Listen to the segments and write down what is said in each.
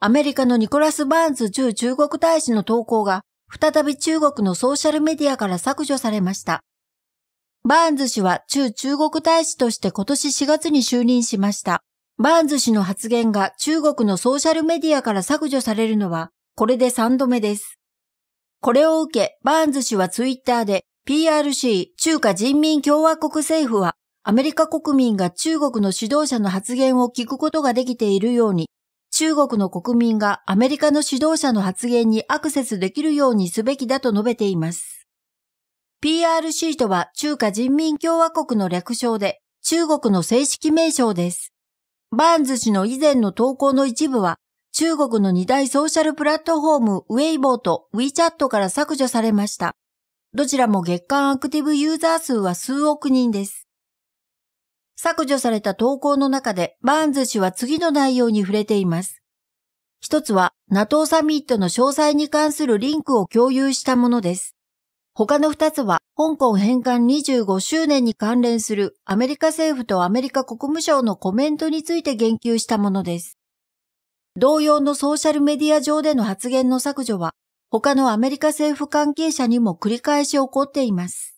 アメリカのニコラス・バーンズ駐中国大使の投稿が再び中国のソーシャルメディアから削除されました。バーンズ氏は駐中国大使として今年4月に就任しました。バーンズ氏の発言が中国のソーシャルメディアから削除されるのはこれで3度目です。これを受け、バーンズ氏はツイッターで PRC 中華人民共和国政府はアメリカ国民が中国の指導者の発言を聞くことができているように中国の国民がアメリカの指導者の発言にアクセスできるようにすべきだと述べています。PRC とは中華人民共和国の略称で中国の正式名称です。バーンズ氏の以前の投稿の一部は中国の二大ソーシャルプラットフォームウェイボーと WeChat から削除されました。どちらも月間アクティブユーザー数は数億人です。削除された投稿の中でバーンズ氏は次の内容に触れています。一つは NATO サミットの詳細に関するリンクを共有したものです。他の二つは香港返還25周年に関連するアメリカ政府とアメリカ国務省のコメントについて言及したものです。同様のソーシャルメディア上での発言の削除は他のアメリカ政府関係者にも繰り返し起こっています。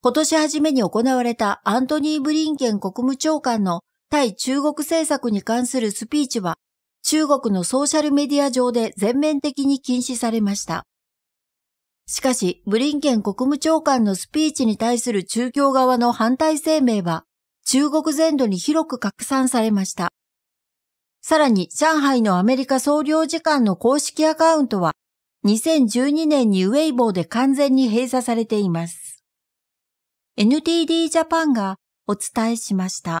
今年初めに行われたアントニー・ブリンケン国務長官の対中国政策に関するスピーチは、中国のソーシャルメディア上で全面的に禁止されました。しかし、ブリンケン国務長官のスピーチに対する中共側の反対声明は、中国全土に広く拡散されました。さらに、上海のアメリカ総領事館の公式アカウントは、2012年にウェイボーで完全に閉鎖されています。NTD ジャパンがお伝えしました。